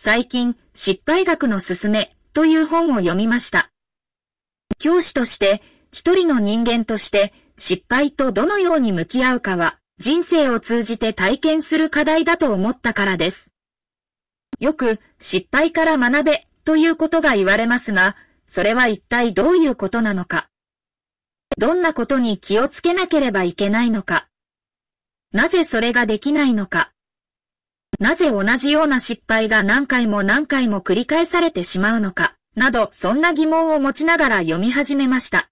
最近、失敗学のすすめという本を読みました。教師として、一人の人間として、失敗とどのように向き合うかは、人生を通じて体験する課題だと思ったからです。よく、失敗から学べということが言われますが、それは一体どういうことなのか。どんなことに気をつけなければいけないのか。なぜそれができないのか。なぜ同じような失敗が何回も何回も繰り返されてしまうのか、などそんな疑問を持ちながら読み始めました。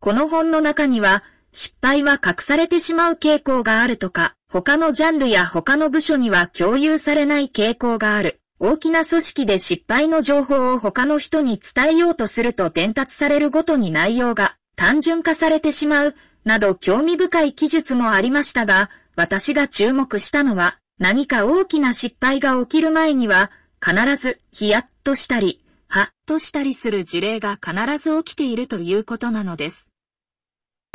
この本の中には、失敗は隠されてしまう傾向があるとか、他のジャンルや他の部署には共有されない傾向がある。大きな組織で失敗の情報を他の人に伝えようとすると伝達されるごとに内容が単純化されてしまう、など興味深い記述もありましたが、私が注目したのは、何か大きな失敗が起きる前には、必ずヒヤッとしたり、はっとしたりする事例が必ず起きているということなのです。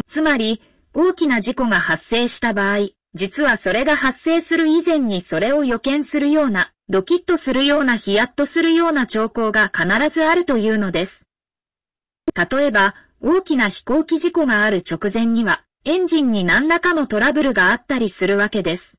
つまり、大きな事故が発生した場合、実はそれが発生する以前にそれを予見するような、ドキッとするようなヒヤッとするような兆候が必ずあるというのです。例えば、大きな飛行機事故がある直前には、エンジンに何らかのトラブルがあったりするわけです。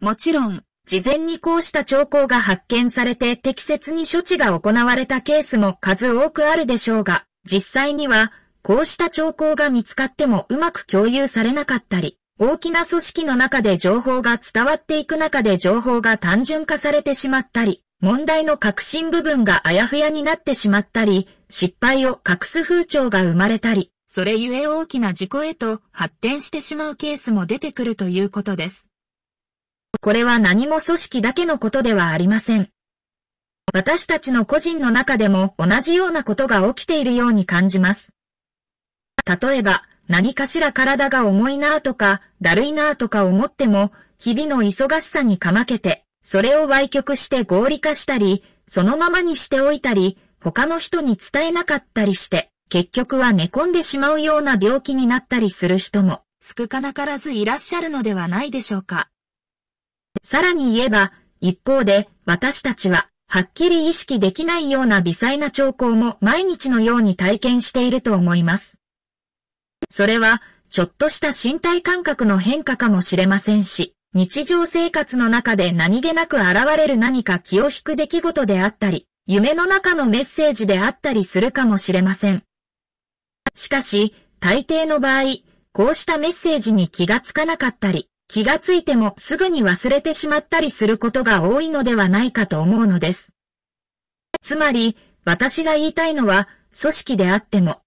もちろん、事前にこうした兆候が発見されて適切に処置が行われたケースも数多くあるでしょうが、実際には、こうした兆候が見つかってもうまく共有されなかったり、大きな組織の中で情報が伝わっていく中で情報が単純化されてしまったり、問題の核心部分があやふやになってしまったり、失敗を隠す風潮が生まれたり、それゆえ大きな事故へと発展してしまうケースも出てくるということです。これは何も組織だけのことではありません。私たちの個人の中でも同じようなことが起きているように感じます。例えば、何かしら体が重いなぁとか、だるいなぁとか思っても、日々の忙しさにかまけて、それを歪曲して合理化したり、そのままにしておいたり、他の人に伝えなかったりして、結局は寝込んでしまうような病気になったりする人も、少なからずいらっしゃるのではないでしょうか。さらに言えば、一方で、私たちは、はっきり意識できないような微細な兆候も毎日のように体験していると思います。それは、ちょっとした身体感覚の変化かもしれませんし、日常生活の中で何気なく現れる何か気を引く出来事であったり、夢の中のメッセージであったりするかもしれません。しかし、大抵の場合、こうしたメッセージに気がつかなかったり、気がついてもすぐに忘れてしまったりすることが多いのではないかと思うのです。つまり、私が言いたいのは、組織であっても、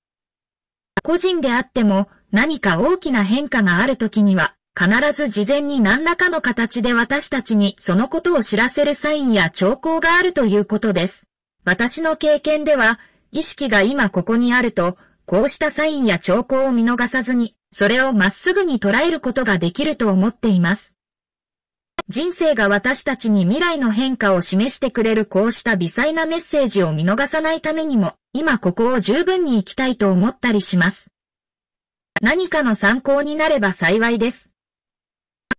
個人であっても、何か大きな変化があるときには、必ず事前に何らかの形で私たちにそのことを知らせるサインや兆候があるということです。私の経験では、意識が今ここにあると、こうしたサインや兆候を見逃さずに、それをまっすぐに捉えることができると思っています。人生が私たちに未来の変化を示してくれるこうした微細なメッセージを見逃さないためにも、今ここを十分に行きたいと思ったりします。何かの参考になれば幸いです。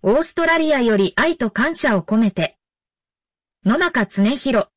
オーストラリアより愛と感謝を込めて。野中恒弘